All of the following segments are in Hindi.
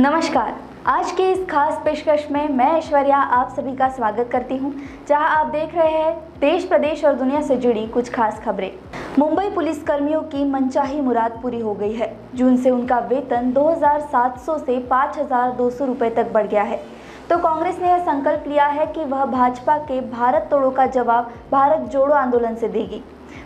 नमस्कार आज की इस खास पेशकश में मैं ऐश्वर्या आप सभी का स्वागत करती हूं, जहां आप देख रहे हैं देश प्रदेश और दुनिया से जुड़ी कुछ खास खबरें मुंबई पुलिस कर्मियों की मनचाही मुराद पूरी हो गई है जून से उनका वेतन 2,700 से 5,200 रुपए तक बढ़ गया है तो कांग्रेस ने यह संकल्प लिया है कि वह भाजपा के भारत तोड़ो का जवाब भारत जोड़ो आंदोलन से देगी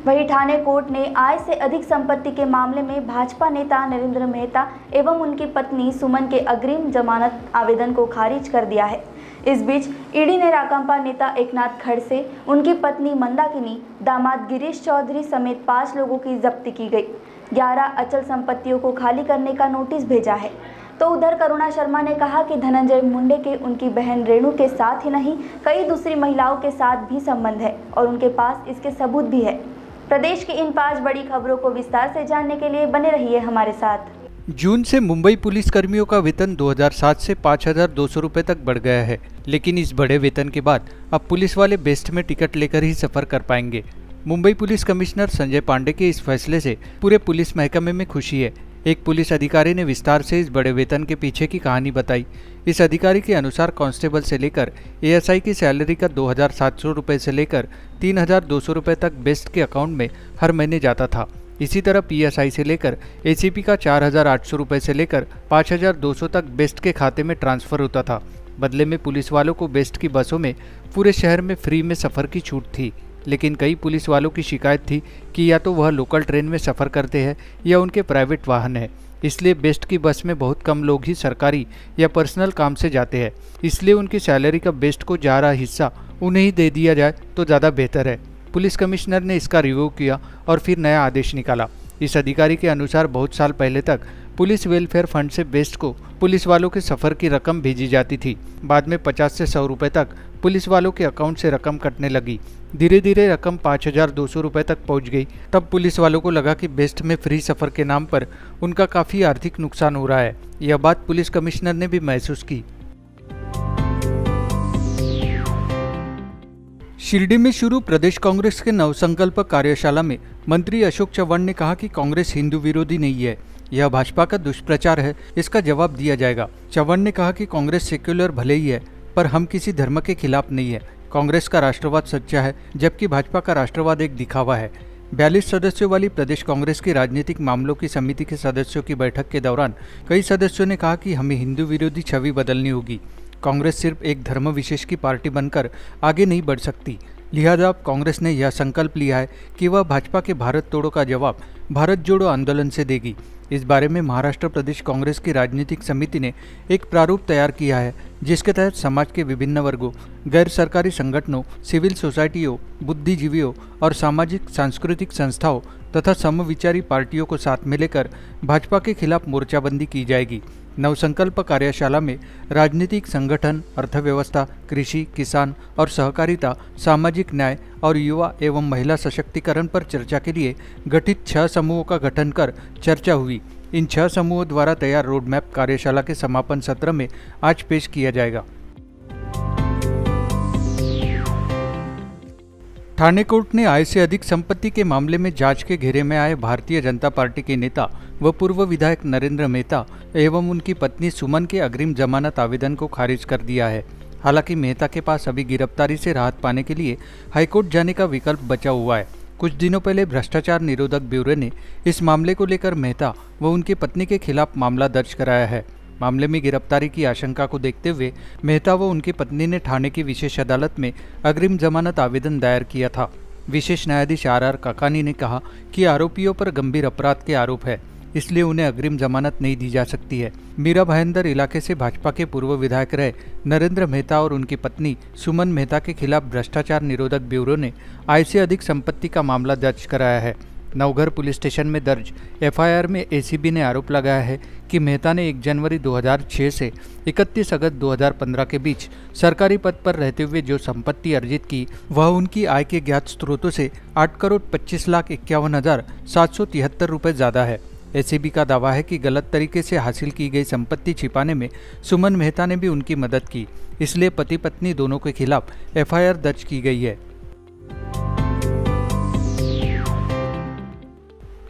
वहीं ठाणे कोर्ट ने आय से अधिक संपत्ति के मामले में भाजपा नेता नरेंद्र मेहता एवं उनकी पत्नी सुमन के अग्रिम जमानत आवेदन को खारिज कर दिया है इस बीच ईडी ने राकांपा नेता एकनाथ खड़से उनकी पत्नी मंदाकिनी दामाद गिरीश चौधरी समेत पाँच लोगों की जब्ती की गई ग्यारह अचल संपत्तियों को खाली करने का नोटिस भेजा है तो उधर करुणा शर्मा ने कहा कि धनंजय मुंडे के उनकी बहन रेणु के साथ ही नहीं कई दूसरी महिलाओं के साथ भी संबंध है और उनके पास इसके सबूत भी है प्रदेश की इन पांच बड़ी खबरों को विस्तार से जानने के लिए बने रहिए हमारे साथ जून से मुंबई पुलिस कर्मियों का वेतन 2007 से 5,200 रुपए तक बढ़ गया है लेकिन इस बड़े वेतन के बाद अब पुलिस वाले बेस्ट में टिकट लेकर ही सफर कर पाएंगे मुंबई पुलिस कमिश्नर संजय पांडे के इस फैसले से पूरे पुलिस महकमे में खुशी है एक पुलिस अधिकारी ने विस्तार से इस बड़े वेतन के पीछे की कहानी बताई इस अधिकारी के अनुसार कांस्टेबल से लेकर एएसआई की सैलरी का दो हज़ार से लेकर तीन हज़ार तक बेस्ट के अकाउंट में हर महीने जाता था इसी तरह पीएसआई से लेकर एसीपी का चार हज़ार से लेकर 5,200 तक बेस्ट के खाते में ट्रांसफ़र होता था बदले में पुलिस वालों को बेस्ट की बसों में पूरे शहर में फ्री में सफ़र की छूट थी लेकिन कई पुलिस वालों की शिकायत थी कि या तो वह लोकल ट्रेन में सफ़र करते हैं या उनके प्राइवेट वाहन है इसलिए बेस्ट की बस में बहुत कम लोग ही सरकारी या पर्सनल काम से जाते हैं इसलिए उनकी सैलरी का बेस्ट को जा रहा हिस्सा उन्हें ही दे दिया जाए तो ज़्यादा बेहतर है पुलिस कमिश्नर ने इसका रिव्यू किया और फिर नया आदेश निकाला इस अधिकारी के अनुसार बहुत साल पहले तक पुलिस वेलफेयर फंड से बेस्ट को पुलिस वालों के सफ़र की रकम भेजी जाती थी बाद में 50 से सौ रुपये तक पुलिस वालों के अकाउंट से रकम कटने लगी धीरे धीरे रकम पाँच हज़ार दो सौ रुपये तक पहुंच गई तब पुलिस वालों को लगा कि बेस्ट में फ्री सफ़र के नाम पर उनका काफ़ी आर्थिक नुकसान हो रहा है यह बात पुलिस कमिश्नर ने भी महसूस की शिरडी में शुरू प्रदेश कांग्रेस के नवसंकल्प कार्यशाला में मंत्री अशोक चव्हाण ने कहा कि कांग्रेस हिंदू विरोधी नहीं है यह भाजपा का दुष्प्रचार है इसका जवाब दिया जाएगा चव्हाण ने कहा कि कांग्रेस सेक्युलर भले ही है पर हम किसी धर्म के खिलाफ नहीं है कांग्रेस का राष्ट्रवाद सच्चा है जबकि भाजपा का राष्ट्रवाद एक दिखावा है बयालीस सदस्यों वाली प्रदेश कांग्रेस की राजनीतिक मामलों की समिति के सदस्यों की बैठक के दौरान कई सदस्यों ने कहा कि हमें हिंदू विरोधी छवि बदलनी होगी कांग्रेस सिर्फ एक धर्म विशेष की पार्टी बनकर आगे नहीं बढ़ सकती लिहाजा कांग्रेस ने यह संकल्प लिया है कि वह भाजपा के भारत तोड़ो का जवाब भारत जोड़ो आंदोलन से देगी इस बारे में महाराष्ट्र प्रदेश कांग्रेस की राजनीतिक समिति ने एक प्रारूप तैयार किया है जिसके तहत समाज के विभिन्न वर्गों गैर सरकारी संगठनों सिविल सोसाइटियों बुद्धिजीवियों और सामाजिक सांस्कृतिक संस्थाओं तथा समविचारी पार्टियों को साथ में लेकर भाजपा के खिलाफ मोर्चाबंदी की जाएगी नवसंकल्प कार्यशाला में राजनीतिक संगठन अर्थव्यवस्था कृषि किसान और सहकारिता सामाजिक न्याय और युवा एवं महिला सशक्तिकरण पर चर्चा के लिए गठित छह समूहों का गठन कर चर्चा हुई इन छह समूहों द्वारा तैयार रोडमैप कार्यशाला के समापन सत्र में आज पेश किया जाएगा थाने कोर्ट ने आय से अधिक संपत्ति के मामले में जांच के घेरे में आए भारतीय जनता पार्टी के नेता व पूर्व विधायक नरेंद्र मेहता एवं उनकी पत्नी सुमन के अग्रिम जमानत आवेदन को खारिज कर दिया है हालांकि मेहता के पास अभी गिरफ्तारी से राहत पाने के लिए हाईकोर्ट जाने का विकल्प बचा हुआ है कुछ दिनों पहले भ्रष्टाचार निरोधक ब्यूरो ने इस मामले को लेकर मेहता व उनकी पत्नी के खिलाफ मामला दर्ज कराया है मामले में गिरफ्तारी की आशंका को देखते हुए मेहता व उनकी पत्नी ने थाने की विशेष अदालत में अग्रिम जमानत आवेदन दायर किया था विशेष न्यायाधीश आर आर काकानी ने कहा कि आरोपियों पर गंभीर अपराध के आरोप है इसलिए उन्हें अग्रिम जमानत नहीं दी जा सकती है मीरा भयंदर इलाके से भाजपा के पूर्व विधायक रहे नरेंद्र मेहता और उनकी पत्नी सुमन मेहता के खिलाफ भ्रष्टाचार निरोधक ब्यूरो ने आय से अधिक संपत्ति का मामला दर्ज कराया है नवघर पुलिस स्टेशन में दर्ज एफआईआर में एसीबी ने आरोप लगाया है कि मेहता ने 1 जनवरी 2006 से 31 अगस्त 2015 के बीच सरकारी पद पर रहते हुए जो संपत्ति अर्जित की वह उनकी आय के ज्ञात स्रोतों से आठ करोड़ पच्चीस लाख इक्यावन हजार सात सौ तिहत्तर रुपये ज़्यादा है एसीबी का दावा है कि गलत तरीके से हासिल की गई संपत्ति छिपाने में सुमन मेहता ने भी उनकी मदद की इसलिए पति पत्नी दोनों के खिलाफ एफआईआर दर्ज की गई है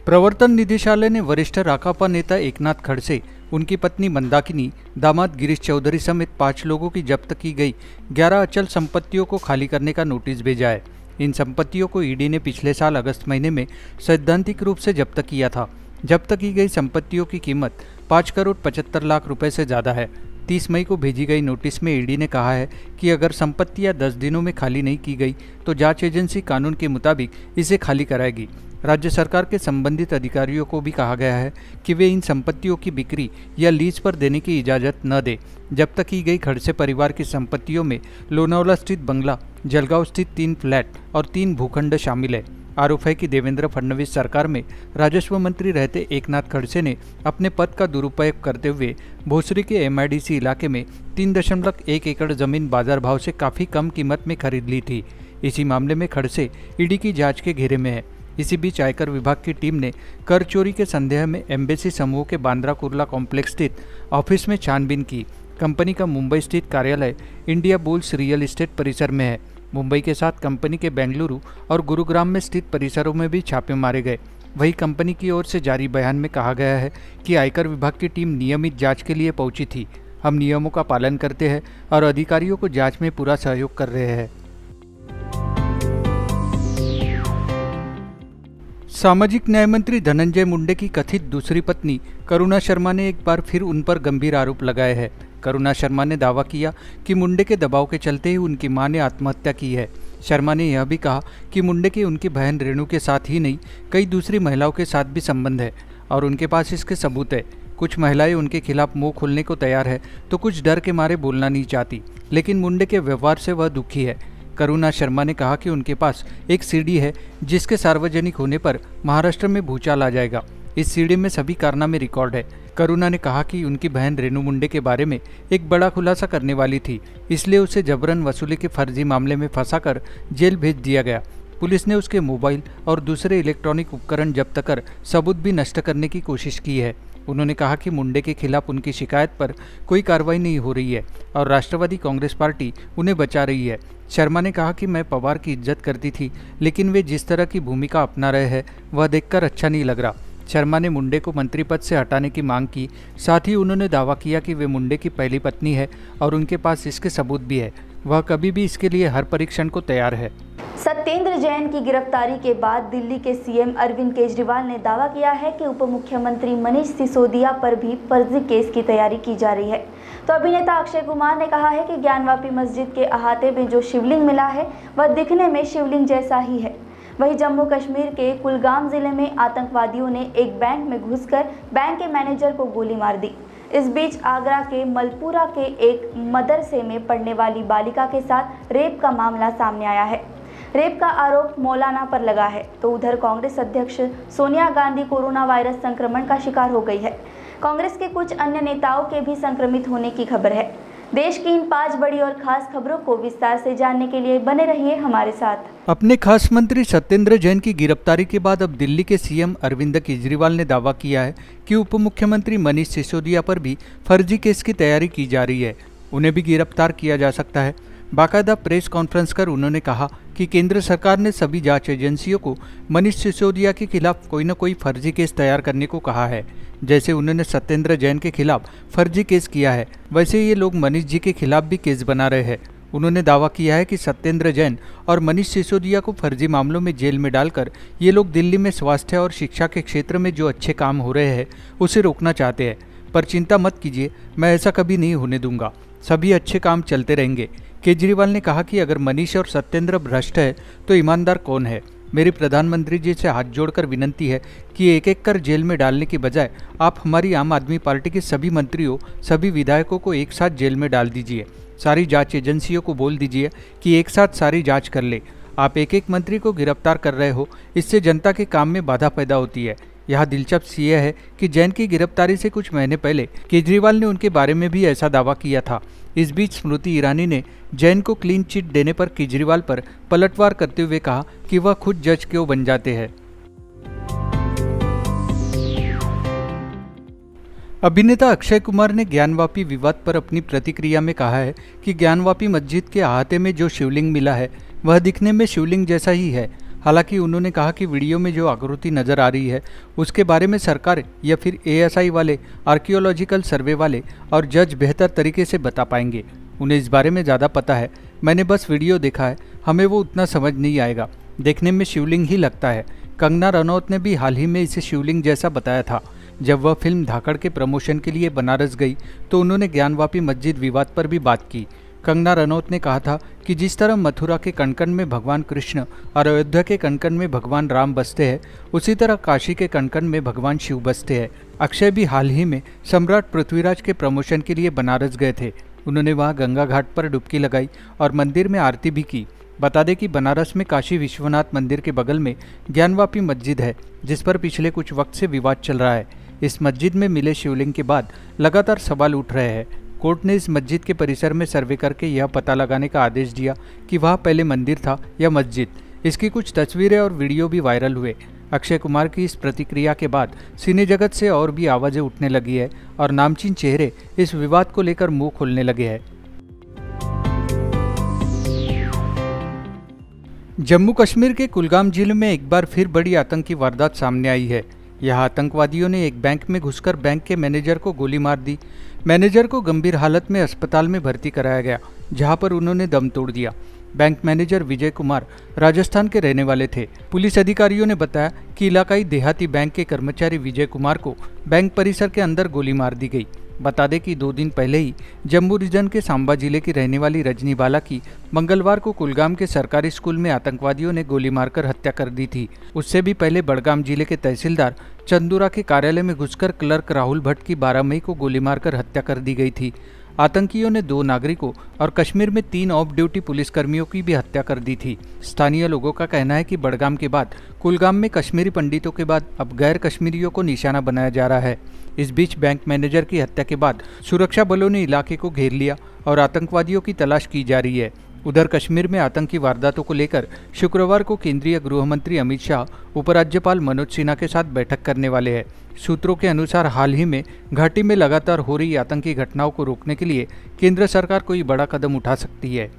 प्रवर्तन निदेशालय ने वरिष्ठ राकापा नेता एकनाथ खड़से उनकी पत्नी मंदाकिनी दामाद गिरीश चौधरी समेत पांच लोगों की जब्त की गई ग्यारह अचल संपत्तियों को खाली करने का नोटिस भेजा है इन संपत्तियों को ईडी ने पिछले साल अगस्त महीने में सैद्धांतिक रूप से जब्त किया था जब्त की गई संपत्तियों की कीमत पाँच करोड़ पचहत्तर लाख रुपए से ज़्यादा है 30 मई को भेजी गई नोटिस में ईडी ने कहा है कि अगर संपत्तियां 10 दिनों में खाली नहीं की गई तो जांच एजेंसी कानून के मुताबिक इसे खाली कराएगी राज्य सरकार के संबंधित अधिकारियों को भी कहा गया है कि वे इन संपत्तियों की बिक्री या लीज पर देने की इजाज़त न दें जब तक की गई खड़से परिवार की संपत्तियों में लोनावला स्थित बंगला जलगांव स्थित तीन फ्लैट और तीन भूखंड शामिल है आरोप है कि देवेंद्र फडणवीस सरकार में राजस्व मंत्री रहते एकनाथ खड़से ने अपने पद का दुरुपयोग करते हुए भोसरी के एमआईडीसी इलाके में तीन दशमलव एक एकड़ जमीन बाजार भाव से काफ़ी कम कीमत में खरीद ली थी इसी मामले में खड़से ईडी की जांच के घेरे में है इसी बीच आयकर विभाग की टीम ने कर चोरी के संदेह में एम्बेसी समूह के बांद्रा कुर्ला कॉम्प्लेक्स स्थित ऑफिस में छानबीन की कंपनी का मुंबई स्थित कार्यालय इंडिया बुल्स रियल इस्टेट परिसर में है मुंबई के साथ कंपनी के बेंगलुरु और गुरुग्राम में स्थित परिसरों में भी छापे मारे गए वही कंपनी की ओर से जारी बयान में कहा गया है कि आयकर विभाग की टीम नियमित जांच के लिए पहुंची थी हम नियमों का पालन करते हैं और अधिकारियों को जांच में पूरा सहयोग कर रहे हैं सामाजिक न्याय मंत्री धनंजय मुंडे की कथित दूसरी पत्नी करुणा शर्मा ने एक बार फिर उन पर गंभीर आरोप लगाए हैं करुणा शर्मा ने दावा किया कि मुंडे के दबाव के चलते ही उनकी मां ने आत्महत्या की है शर्मा ने यह भी कहा कि मुंडे के उनकी बहन रेणु के साथ ही नहीं कई दूसरी महिलाओं के साथ भी संबंध है और उनके पास इसके सबूत है कुछ महिलाएं उनके खिलाफ मुंह खोलने को तैयार है तो कुछ डर के मारे बोलना नहीं चाहती लेकिन मुंडे के व्यवहार से वह दुखी है करुणा शर्मा ने कहा कि उनके पास एक सीढ़ी है जिसके सार्वजनिक होने पर महाराष्ट्र में भूचाल आ जाएगा इस सीढ़ी में सभी कारनामे रिकॉर्ड है करुणा ने कहा कि उनकी बहन रेणु मुंडे के बारे में एक बड़ा खुलासा करने वाली थी इसलिए उसे जबरन वसूली के फर्जी मामले में फंसाकर जेल भेज दिया गया पुलिस ने उसके मोबाइल और दूसरे इलेक्ट्रॉनिक उपकरण जब्त कर सबूत भी नष्ट करने की कोशिश की है उन्होंने कहा कि मुंडे के खिलाफ उनकी शिकायत पर कोई कार्रवाई नहीं हो रही है और राष्ट्रवादी कांग्रेस पार्टी उन्हें बचा रही है शर्मा ने कहा कि मैं पवार की इज्जत करती थी लेकिन वे जिस तरह की भूमिका अपना रहे हैं वह देखकर अच्छा नहीं लग रहा शर्मा ने मुंडे को मंत्री पद से हटाने की मांग की साथ ही उन्होंने दावा किया कि वे मुंडे की पहली पत्नी है और उनके पास इसके सबूत भी है वह कभी भी इसके लिए हर परीक्षण को तैयार है सत्येंद्र जैन की गिरफ्तारी के बाद दिल्ली के सीएम अरविंद केजरीवाल ने दावा किया है कि उप मुख्यमंत्री मनीष सिसोदिया पर भी फर्जी केस की तैयारी की जा रही है तो अभिनेता अक्षय कुमार ने कहा है कि ज्ञानवापी मस्जिद के अहाते में जो शिवलिंग मिला है वह दिखने में शिवलिंग जैसा ही है वहीं जम्मू कश्मीर के कुलगाम जिले में आतंकवादियों ने एक बैंक में घुसकर बैंक के मैनेजर को गोली मार दी इस बीच आगरा के मलपुरा के एक मदरसे में पढ़ने वाली बालिका के साथ रेप का मामला सामने आया है रेप का आरोप मौलाना पर लगा है तो उधर कांग्रेस अध्यक्ष सोनिया गांधी कोरोना वायरस संक्रमण का शिकार हो गई है कांग्रेस के कुछ अन्य नेताओं के भी संक्रमित होने की खबर है देश की इन पांच बड़ी और खास खबरों को विस्तार से जानने के लिए बने रहिए हमारे साथ अपने खास मंत्री सत्येंद्र जैन की गिरफ्तारी के बाद अब दिल्ली के सीएम अरविंद केजरीवाल ने दावा किया है कि उप मुख्यमंत्री मनीष सिसोदिया पर भी फर्जी केस की तैयारी की जा रही है उन्हें भी गिरफ्तार किया जा सकता है बाकायदा प्रेस कॉन्फ्रेंस कर उन्होंने कहा कि केंद्र सरकार ने सभी जांच एजेंसियों को मनीष सिसोदिया के खिलाफ कोई न कोई फर्जी केस तैयार करने को कहा है जैसे उन्होंने सत्येंद्र जैन के खिलाफ फर्जी केस किया है वैसे ये लोग मनीष जी के खिलाफ भी केस बना रहे हैं उन्होंने दावा किया है कि सत्येंद्र जैन और मनीष सिसोदिया को फर्जी मामलों में जेल में डालकर ये लोग दिल्ली में स्वास्थ्य और शिक्षा के क्षेत्र में जो अच्छे काम हो रहे हैं उसे रोकना चाहते हैं पर चिंता मत कीजिए मैं ऐसा कभी नहीं होने दूंगा सभी अच्छे काम चलते रहेंगे केजरीवाल ने कहा कि अगर मनीष और सत्येंद्र भ्रष्ट है तो ईमानदार कौन है मेरी प्रधानमंत्री जी से हाथ जोड़कर विनंती है कि एक एक कर जेल में डालने के बजाय आप हमारी आम आदमी पार्टी के सभी मंत्रियों सभी विधायकों को एक साथ जेल में डाल दीजिए सारी जांच एजेंसियों को बोल दीजिए कि एक साथ सारी जांच कर ले आप एक एक मंत्री को गिरफ्तार कर रहे हो इससे जनता के काम में बाधा पैदा होती है यहाँ दिलचस्प यह है कि जैन की गिरफ्तारी से कुछ महीने पहले केजरीवाल ने उनके बारे में भी ऐसा दावा किया था इस बीच स्मृति ईरानी ने जैन को क्लीन चिट देने पर केजरीवाल पर पलटवार करते हुए कहा कि वह खुद जज क्यों बन जाते हैं अभिनेता अक्षय कुमार ने ज्ञानवापी विवाद पर अपनी प्रतिक्रिया में कहा है कि ज्ञानवापी मस्जिद के अहाते में जो शिवलिंग मिला है वह दिखने में शिवलिंग जैसा ही है हालांकि उन्होंने कहा कि वीडियो में जो आकृति नजर आ रही है उसके बारे में सरकार या फिर एएसआई वाले आर्कियोलॉजिकल सर्वे वाले और जज बेहतर तरीके से बता पाएंगे उन्हें इस बारे में ज़्यादा पता है मैंने बस वीडियो देखा है हमें वो उतना समझ नहीं आएगा देखने में शिवलिंग ही लगता है कंगना रनौत ने भी हाल ही में इसे शिवलिंग जैसा बताया था जब वह फिल्म धाकड़ के प्रमोशन के लिए बनारस गई तो उन्होंने ज्ञानवापी मस्जिद विवाद पर भी बात की कंगना रनौत ने कहा था कि जिस तरह मथुरा के कणकण में भगवान कृष्ण और अयोध्या के कणकण में भगवान राम बसते हैं उसी तरह काशी के कणकण में भगवान शिव बसते हैं अक्षय भी हाल ही में सम्राट पृथ्वीराज के प्रमोशन के लिए बनारस गए थे उन्होंने वहाँ गंगा घाट पर डुबकी लगाई और मंदिर में आरती भी की बता दें कि बनारस में काशी विश्वनाथ मंदिर के बगल में ज्ञानवापी मस्जिद है जिस पर पिछले कुछ वक्त से विवाद चल रहा है इस मस्जिद में मिले शिवलिंग के बाद लगातार सवाल उठ रहे हैं कोर्ट ने इस मस्जिद के परिसर में सर्वे करके यह पता लगाने का आदेश दिया कि वह पहले मंदिर था या मस्जिद इसकी कुछ तस्वीरें और वीडियो भी वायरल हुए अक्षय कुमार की इस प्रतिक्रिया के बाद सिने जगत से और भी आवाज़ें उठने लगी है और नामचीन चेहरे इस विवाद को लेकर मुंह खोलने लगे हैं जम्मू कश्मीर के कुलगाम जिले में एक बार फिर बड़ी आतंकी वारदात सामने आई है यहां आतंकवादियों ने एक बैंक में घुसकर बैंक के मैनेजर को गोली मार दी मैनेजर को गंभीर हालत में अस्पताल में भर्ती कराया गया जहां पर उन्होंने दम तोड़ दिया बैंक मैनेजर विजय कुमार राजस्थान के रहने वाले थे पुलिस अधिकारियों ने बताया कि इलाकाई देहाती बैंक के कर्मचारी विजय कुमार को बैंक परिसर के अंदर गोली मार दी गई बता दें कि दो दिन पहले ही जम्मू रिजन के सांबा जिले की रहने वाली रजनी बाला की मंगलवार को कुलगाम के सरकारी स्कूल में आतंकवादियों ने गोली मारकर हत्या कर दी थी उससे भी पहले बड़गाम जिले के तहसीलदार चंदूरा के कार्यालय में घुसकर क्लर्क राहुल भट्ट की 12 मई को गोली मारकर हत्या कर दी गई थी आतंकियों ने दो नागरिकों और कश्मीर में तीन ऑफ ड्यूटी पुलिसकर्मियों की भी हत्या कर दी थी स्थानीय लोगों का कहना है कि बड़गाम के बाद कुलगाम में कश्मीरी पंडितों के बाद अब गैर कश्मीरियों को निशाना बनाया जा रहा है इस बीच बैंक मैनेजर की हत्या के बाद सुरक्षा बलों ने इलाके को घेर लिया और आतंकवादियों की तलाश की जा रही है उधर कश्मीर में आतंकी वारदातों को लेकर शुक्रवार को केंद्रीय गृह मंत्री अमित शाह उपराज्यपाल मनोज सिन्हा के साथ बैठक करने वाले हैं सूत्रों के अनुसार हाल ही में घाटी में लगातार हो रही आतंकी घटनाओं को रोकने के लिए केंद्र सरकार कोई बड़ा कदम उठा सकती है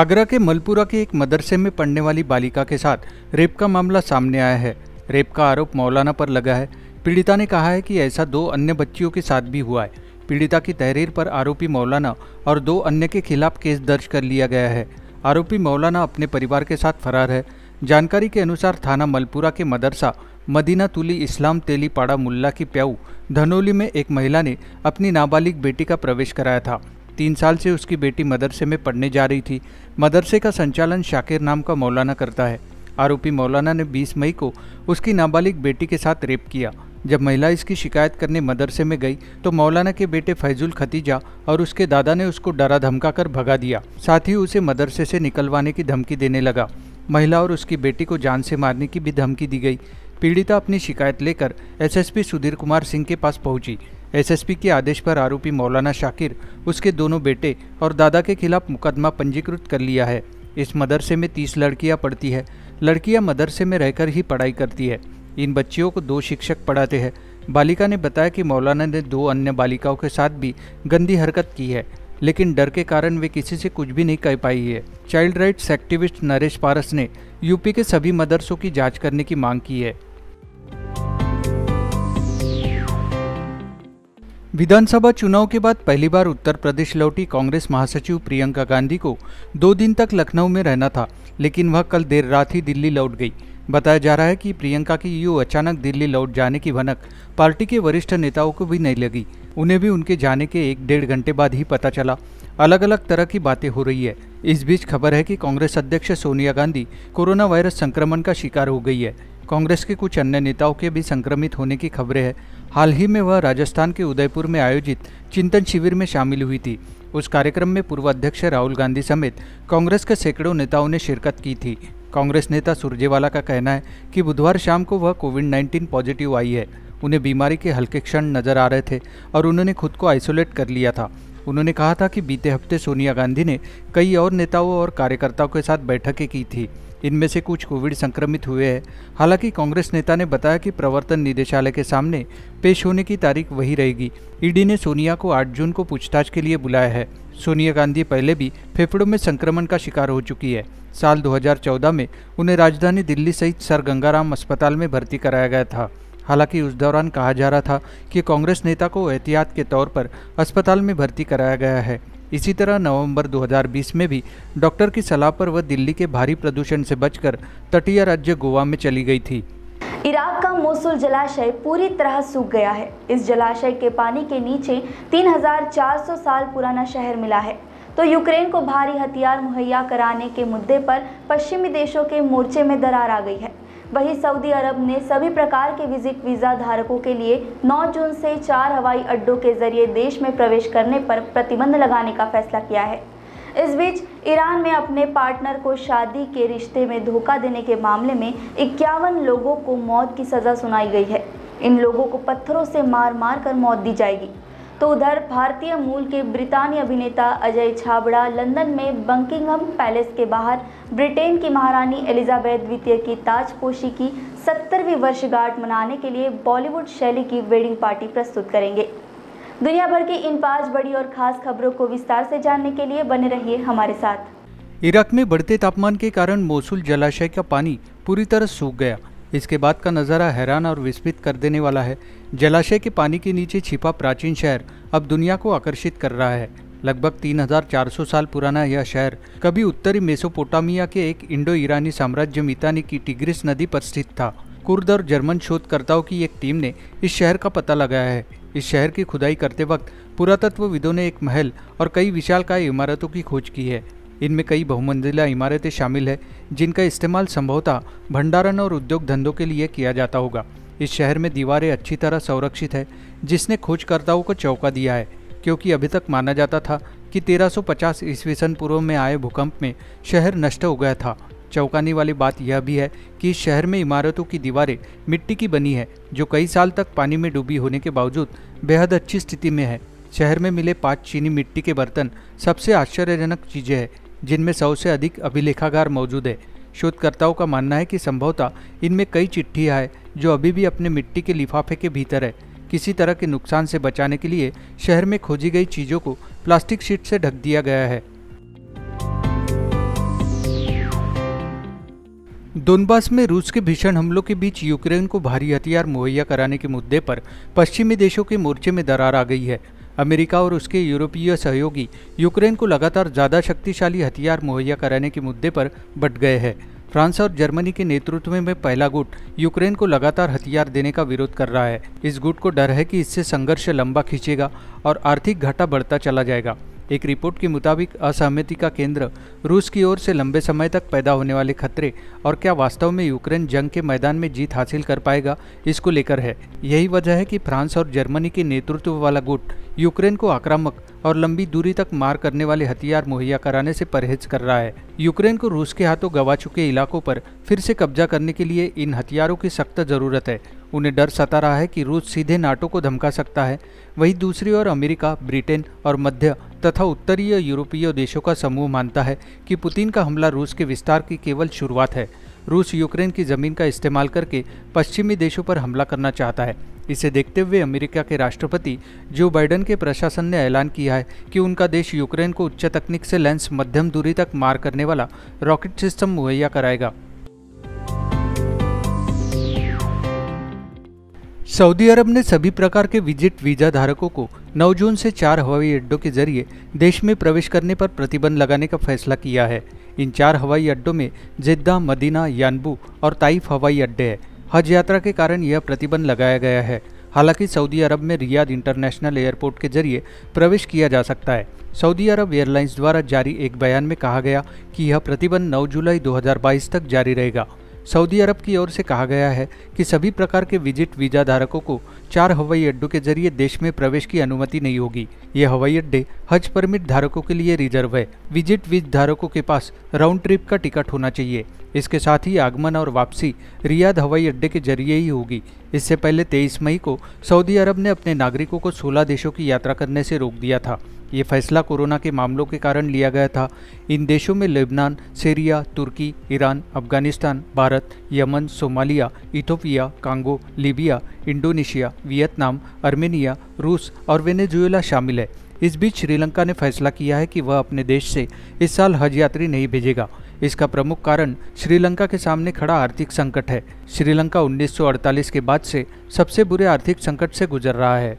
आगरा के मलपुरा के एक मदरसे में पढ़ने वाली बालिका के साथ रेप का मामला सामने आया है रेप का आरोप मौलाना पर लगा है पीड़िता ने कहा है कि ऐसा दो अन्य बच्चियों के साथ भी हुआ है पीड़िता की तहरीर पर आरोपी मौलाना और दो अन्य के खिलाफ केस दर्ज कर लिया गया है आरोपी मौलाना अपने परिवार के साथ फरार है जानकारी के अनुसार थाना मलपुरा के मदरसा मदीना तुली इस्लाम तेली पाड़ा मुल्ला की प्याऊ धनोली में एक महिला ने अपनी नाबालिग बेटी का प्रवेश कराया था तीन साल से उसकी बेटी मदरसे में पढ़ने जा रही थी मदरसे का संचालन शाकिर नाम का मौलाना करता है आरोपी मौलाना ने 20 मई को उसकी नाबालिग बेटी के साथ रेप किया जब महिला इसकी शिकायत करने मदरसे में गई तो मौलाना के बेटे फैजुल खतीजा और उसके दादा ने उसको डरा धमका कर भगा दिया साथ ही उसे मदरसे से निकलवाने की धमकी देने लगा महिला और उसकी बेटी को जान से मारने की भी धमकी दी गई पीड़िता अपनी शिकायत लेकर एसएसपी सुधीर कुमार सिंह के पास पहुंची एसएसपी के आदेश पर आरोपी मौलाना शाकिर उसके दोनों बेटे और दादा के खिलाफ मुकदमा पंजीकृत कर लिया है इस मदरसे में तीस लड़कियां पढ़ती है लड़कियां मदरसे में रहकर ही पढ़ाई करती है इन बच्चियों को दो शिक्षक पढ़ाते हैं बालिका ने बताया कि मौलाना ने दो अन्य बालिकाओं के साथ भी गंदी हरकत की है लेकिन डर के कारण वे किसी से कुछ भी नहीं कह पाई है child rights activist Naresh Paras ने यूपी के सभी मदरसों की जांच करने की मांग की है विधानसभा चुनाव के बाद पहली बार उत्तर प्रदेश लौटी कांग्रेस महासचिव प्रियंका गांधी को दो दिन तक लखनऊ में रहना था लेकिन वह कल देर रात ही दिल्ली लौट गई बताया जा रहा है कि प्रियंका की यू अचानक दिल्ली लौट जाने की भनक पार्टी के वरिष्ठ नेताओं को भी नहीं लगी उन्हें भी उनके जाने के एक डेढ़ घंटे बाद ही पता चला अलग अलग तरह की बातें हो रही है इस बीच खबर है कि कांग्रेस अध्यक्ष सोनिया गांधी कोरोना वायरस संक्रमण का शिकार हो गई है कांग्रेस के कुछ अन्य नेताओं के भी संक्रमित होने की खबरें हैं हाल ही में वह राजस्थान के उदयपुर में आयोजित चिंतन शिविर में शामिल हुई थी उस कार्यक्रम में पूर्व अध्यक्ष राहुल गांधी समेत कांग्रेस के सैकड़ों नेताओं ने शिरकत की थी कांग्रेस नेता सुरजेवाला का कहना है कि बुधवार शाम को वह कोविड 19 पॉजिटिव आई है उन्हें बीमारी के हल्के क्षण नजर आ रहे थे और उन्होंने खुद को आइसोलेट कर लिया था उन्होंने कहा था कि बीते हफ्ते सोनिया गांधी ने कई और नेताओं और कार्यकर्ताओं के साथ बैठकें की थी इनमें से कुछ कोविड संक्रमित हुए हैं हालांकि कांग्रेस नेता ने बताया कि प्रवर्तन निदेशालय के सामने पेश होने की तारीख वही रहेगी ईडी ने सोनिया को 8 जून को पूछताछ के लिए बुलाया है सोनिया गांधी पहले भी फेफड़ों में संक्रमण का शिकार हो चुकी है साल 2014 में उन्हें राजधानी दिल्ली सहित सर गंगाराम अस्पताल में भर्ती कराया गया था हालांकि उस दौरान कहा जा रहा था कि कांग्रेस नेता को एहतियात के तौर पर अस्पताल में भर्ती कराया गया है इसी तरह नवंबर 2020 में भी डॉक्टर की सलाह पर वह दिल्ली के भारी प्रदूषण से बचकर तटीय राज्य गोवा में चली गई थी इराक का मोसुल जलाशय पूरी तरह सूख गया है इस जलाशय के पानी के नीचे 3,400 साल पुराना शहर मिला है तो यूक्रेन को भारी हथियार मुहैया कराने के मुद्दे पर पश्चिमी देशों के मोर्चे में दरार आ गई है वहीं सऊदी अरब ने सभी प्रकार के विजिट वीज़ा धारकों के लिए 9 जून से चार हवाई अड्डों के जरिए देश में प्रवेश करने पर प्रतिबंध लगाने का फैसला किया है इस बीच ईरान में अपने पार्टनर को शादी के रिश्ते में धोखा देने के मामले में इक्यावन लोगों को मौत की सज़ा सुनाई गई है इन लोगों को पत्थरों से मार मार कर मौत दी जाएगी तो उधर भारतीय मूल के ब्रितानी अभिनेता अजय छाबड़ा लंदन में बंकिंगम पैलेस के बाहर ब्रिटेन की महारानी एलिजाबेथ द्वितीय की ताजपोशी की सत्तरवीं वर्षगांठ मनाने के लिए बॉलीवुड शैली की वेडिंग पार्टी प्रस्तुत करेंगे दुनिया भर की इन पांच बड़ी और खास खबरों को विस्तार से जानने के लिए बने रहिए हमारे साथ इराक में बढ़ते तापमान के कारण मौसू जलाशय का पानी पूरी तरह सूख गया इसके बाद का नज़ारा हैरान और विस्मित कर देने वाला है जलाशय के पानी के नीचे छिपा प्राचीन शहर अब दुनिया को आकर्षित कर रहा है लगभग 3,400 साल पुराना यह शहर कभी उत्तरी मेसोपोटामिया के एक इंडो ईरानी साम्राज्य मितानी की टिग्रिस नदी पर स्थित था कुर्द और जर्मन शोधकर्ताओं की एक टीम ने इस शहर का पता लगाया है इस शहर की खुदाई करते वक्त पुरातत्वविदों ने एक महल और कई विशालकाय इमारतों की खोज की है इनमें कई बहुमंजिला इमारतें शामिल है जिनका इस्तेमाल संभवतः भंडारण और उद्योग धंधों के लिए किया जाता होगा इस शहर में दीवारें अच्छी तरह संरक्षित है जिसने खोजकर्ताओं को चौंका दिया है क्योंकि अभी तक माना जाता था कि 1350 ईस्वी सन पूर्व में आए भूकंप में शहर नष्ट हो गया था चौंकाने वाली बात यह भी है कि शहर में इमारतों की दीवारें मिट्टी की बनी है जो कई साल तक पानी में डूबी होने के बावजूद बेहद अच्छी स्थिति में है शहर में मिले पाँच चीनी मिट्टी के बर्तन सबसे आश्चर्यजनक चीज़ें हैं जिनमें सौ से अधिक अभिलेखागार मौजूद है शोधकर्ताओं का मानना है कि संभवतः इनमें कई चिट्ठियाँ हैं जो अभी भी अपने मिट्टी के लिफाफे के भीतर है किसी तरह के नुकसान से बचाने के लिए शहर में खोजी गई चीज़ों को प्लास्टिक शीट से ढक दिया गया है डोनबास में रूस के भीषण हमलों के बीच यूक्रेन को भारी हथियार मुहैया कराने के मुद्दे पर पश्चिमी देशों के मोर्चे में दरार आ गई है अमेरिका और उसके यूरोपीय सहयोगी यूक्रेन को लगातार ज़्यादा शक्तिशाली हथियार मुहैया कराने के मुद्दे पर बट गए हैं फ्रांस और जर्मनी के नेतृत्व में पहला गुट यूक्रेन को लगातार हथियार देने का विरोध कर रहा है इस गुट को डर है कि इससे संघर्ष लंबा खींचेगा और आर्थिक घाटा बढ़ता चला जाएगा एक रिपोर्ट के मुताबिक असहमति का केंद्र रूस की ओर से लंबे समय तक पैदा होने वाले खतरे और क्या वास्तव में यूक्रेन जंग के मैदान में जीत हासिल कर पाएगा इसको लेकर है यही वजह है कि फ्रांस और जर्मनी के नेतृत्व वाला गुट यूक्रेन को आक्रामक और लंबी दूरी तक मार करने वाले हथियार मुहैया कराने से परहेज कर रहा है यूक्रेन को रूस के हाथों गवा चुके इलाकों पर फिर से कब्जा करने के लिए इन हथियारों की सख्त जरूरत है उन्हें डर सता रहा है कि रूस सीधे नाटो को धमका सकता है वहीं दूसरी ओर अमेरिका ब्रिटेन और मध्य तथा उत्तरीय यूरोपीय देशों का समूह मानता है कि पुतिन का हमला रूस के विस्तार की केवल शुरुआत है रूस यूक्रेन की जमीन का इस्तेमाल करके पश्चिमी देशों पर हमला करना चाहता है इसे देखते हुए अमेरिका के राष्ट्रपति जो बाइडन के प्रशासन ने ऐलान किया है कि उनका देश यूक्रेन को उच्च तकनीक से लेंस मध्यम दूरी तक मार करने वाला रॉकेट सिस्टम मुहैया कराएगा सऊदी अरब ने सभी प्रकार के विजिट वीजा धारकों को 9 जून से चार हवाई अड्डों के जरिए देश में प्रवेश करने पर प्रतिबंध लगाने का फैसला किया है इन चार हवाई अड्डों में जिद्दा मदीना यानबू और ताइफ हवाई अड्डे हैं हज यात्रा के कारण यह प्रतिबंध लगाया गया है हालांकि सऊदी अरब में रियाद इंटरनेशनल एयरपोर्ट के जरिए प्रवेश किया जा सकता है सऊदी अरब एयरलाइंस द्वारा जारी एक बयान में कहा गया कि यह प्रतिबंध 9 जुलाई 2022 तक जारी रहेगा सऊदी अरब की ओर से कहा गया है कि सभी प्रकार के विजिट वीजा धारकों को चार हवाई अड्डों के जरिए देश में प्रवेश की अनुमति नहीं होगी ये हवाई अड्डे हज परमिट धारकों के लिए रिजर्व है विजिट वीज धारकों के पास राउंड ट्रिप का टिकट होना चाहिए इसके साथ ही आगमन और वापसी रियाद हवाई अड्डे के जरिए ही होगी इससे पहले 23 मई को सऊदी अरब ने अपने नागरिकों को 16 देशों की यात्रा करने से रोक दिया था ये फैसला कोरोना के मामलों के कारण लिया गया था इन देशों में लेबनान सीरिया तुर्की Iran Afghanistan Bharat Yemen Somalia Ethiopia Congo Libya Indonesia Vietnam Armenia रूस और वेनेजुएला शामिल है इस बीच श्रीलंका ने फैसला किया है कि वह अपने देश से इस साल हज यात्री नहीं भेजेगा इसका प्रमुख कारण श्रीलंका के सामने खड़ा आर्थिक संकट है श्रीलंका 1948 के बाद से सबसे बुरे आर्थिक संकट से गुजर रहा है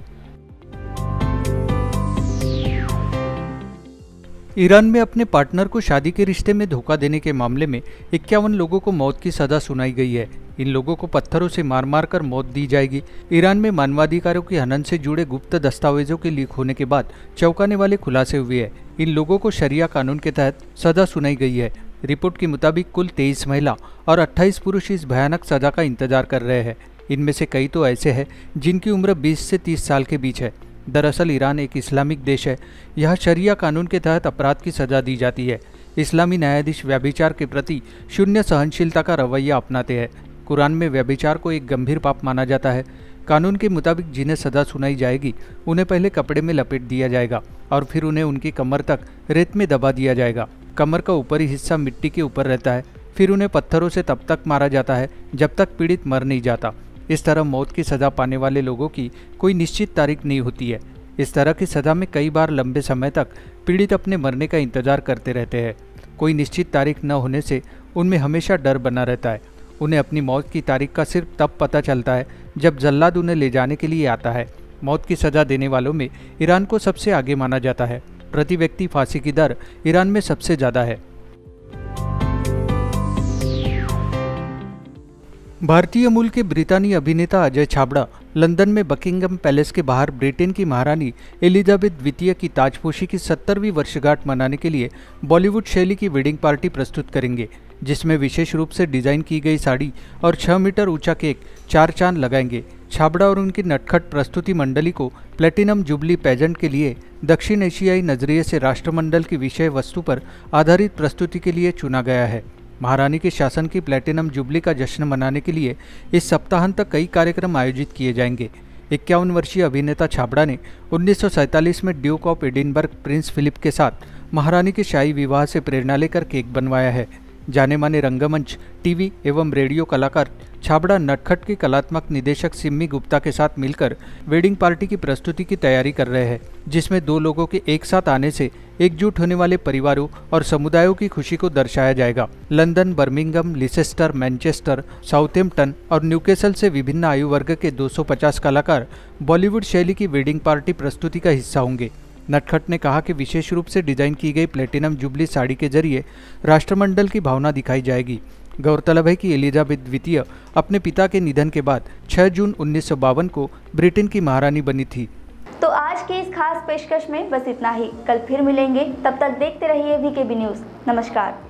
ईरान में अपने पार्टनर को शादी के रिश्ते में धोखा देने के मामले में इक्यावन लोगों को मौत की सजा सुनाई गई है इन लोगों को पत्थरों से मार मार कर मौत दी जाएगी ईरान में मानवाधिकारों के हनन से जुड़े गुप्त दस्तावेजों के लीक होने के बाद चौंकाने वाले खुलासे हुए हैं इन लोगों को शरिया कानून के तहत सजा सुनाई गई है रिपोर्ट के मुताबिक कुल तेईस महिला और अट्ठाईस पुरुष इस भयानक सजा का इंतजार कर रहे हैं इनमें से कई तो ऐसे हैं जिनकी उम्र 20 से 30 साल के बीच है दरअसल ईरान एक इस्लामिक देश है यह शरिया कानून के तहत अपराध की सजा दी जाती है इस्लामी न्यायाधीश व्याभिचार के प्रति शून्य सहनशीलता का रवैया अपनाते हैं कुरान में व्याभिचार को एक गंभीर पाप माना जाता है कानून के मुताबिक जिन्हें सजा सुनाई जाएगी उन्हें पहले कपड़े में लपेट दिया जाएगा और फिर उन्हें उनकी कमर तक रेत में दबा दिया जाएगा कमर का ऊपरी हिस्सा मिट्टी के ऊपर रहता है फिर उन्हें पत्थरों से तब तक मारा जाता है जब तक पीड़ित मर नहीं जाता इस तरह मौत की सज़ा पाने वाले लोगों की कोई निश्चित तारीख नहीं होती है इस तरह की सज़ा में कई बार लंबे समय तक पीड़ित अपने मरने का इंतजार करते रहते हैं कोई निश्चित तारीख न होने से उनमें हमेशा डर बना रहता है उन्हें अपनी मौत की तारीख का सिर्फ तब पता चलता है जब जल्लाद उन्हें ले जाने के लिए आता है मौत की सज़ा देने वालों में ईरान को सबसे आगे माना जाता है प्रति व्यक्ति फांसी की दर ईरान में सबसे ज़्यादा है भारतीय मूल के ब्रितानी अभिनेता अजय छाबड़ा लंदन में बकिंगम पैलेस के बाहर ब्रिटेन की महारानी एलिजाबेथ द्वितीय की ताजपोशी की सत्तरवीं वर्षगांठ मनाने के लिए बॉलीवुड शैली की वेडिंग पार्टी प्रस्तुत करेंगे जिसमें विशेष रूप से डिजाइन की गई साड़ी और छह मीटर ऊंचा केक चार चांद लगाएंगे छाबड़ा और उनकी नटखट प्रस्तुति मंडली को प्लेटिनम जुबली पेजेंट के लिए दक्षिण एशियाई नजरिए से राष्ट्रमंडल की विषय वस्तु पर आधारित प्रस्तुति के लिए चुना गया है महारानी के शासन की प्लेटिनम जुबली का जश्न मनाने के लिए इस सप्ताहांत तक कई कार्यक्रम आयोजित किए जाएंगे इक्यावन वर्षीय अभिनेता छाबड़ा ने उन्नीस में Duke of Edinburgh Prince Philip के साथ महारानी के शाही विवाह से प्रेरणा लेकर केक बनवाया है जाने माने रंगमंच टीवी एवं रेडियो कलाकार छाबड़ा नटखट के कलात्मक निदेशक सिम्मी गुप्ता के साथ मिलकर वेडिंग पार्टी की प्रस्तुति की तैयारी कर रहे हैं जिसमें दो लोगों के एक साथ आने से एकजुट होने वाले परिवारों और समुदायों की खुशी को दर्शाया जाएगा London Birmingham Leicester Manchester Southampton और न्यूकेसल से विभिन्न आयु वर्ग के 250 कलाकार बॉलीवुड शैली की वेडिंग पार्टी प्रस्तुति का हिस्सा होंगे नटखट ने कहा कि विशेष रूप से डिजाइन की गई प्लेटिनम जुबली साड़ी के जरिए राष्ट्रमंडल की भावना दिखाई जाएगी गौरतलब है कि एलिजाबेथ द्वितीय अपने पिता के निधन के बाद 6 जून उन्नीस को ब्रिटेन की महारानी बनी थी तो आज की इस खास पेशकश में बस इतना ही कल फिर मिलेंगे तब तक देखते रहिए वी के बी न्यूज़ नमस्कार